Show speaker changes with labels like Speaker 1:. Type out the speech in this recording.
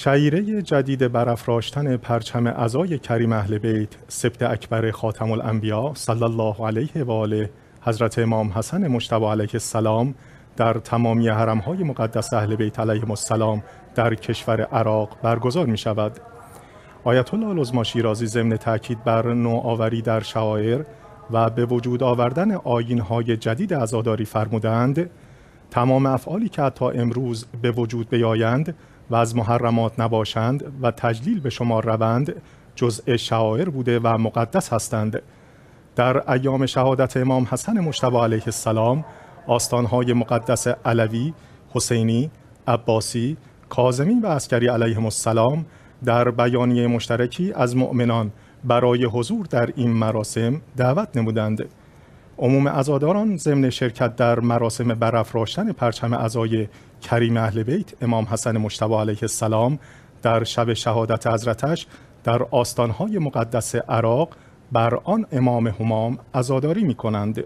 Speaker 1: شعیره جدید برافراشتن پرچم ازای کریم اهل بیت سبت اکبر خاتم الانبیا صلی الله علیه و آله حضرت امام حسن مشتبه علیه السلام در تمامی حرم های مقدس اهل بیت علیهم السلام در کشور عراق برگزار می شود. آیت الله العظما شیرازی ضمن تاکید بر نوآوری در شعائر و به وجود آوردن های جدید عزاداری فرمودند تمام افعالی که تا امروز به وجود بیایند و از محرمات نباشند و تجلیل به شما روند جزء شعائر بوده و مقدس هستند در ایام شهادت امام حسن مشتبه علیه السلام آستانهای مقدس علوی، حسینی، عباسی، کازمی و عسکری علیهم السلام در بیانیه مشترکی از مؤمنان برای حضور در این مراسم دعوت نمودند. عموم ازاداران ضمن شرکت در مراسم برافراشتن پرچم ازای کریم اهل بیت امام حسن مشتبه علیه السلام در شب شهادت حضرتش در آستانهای مقدس عراق بر آن امام همام ازاداری می کنند.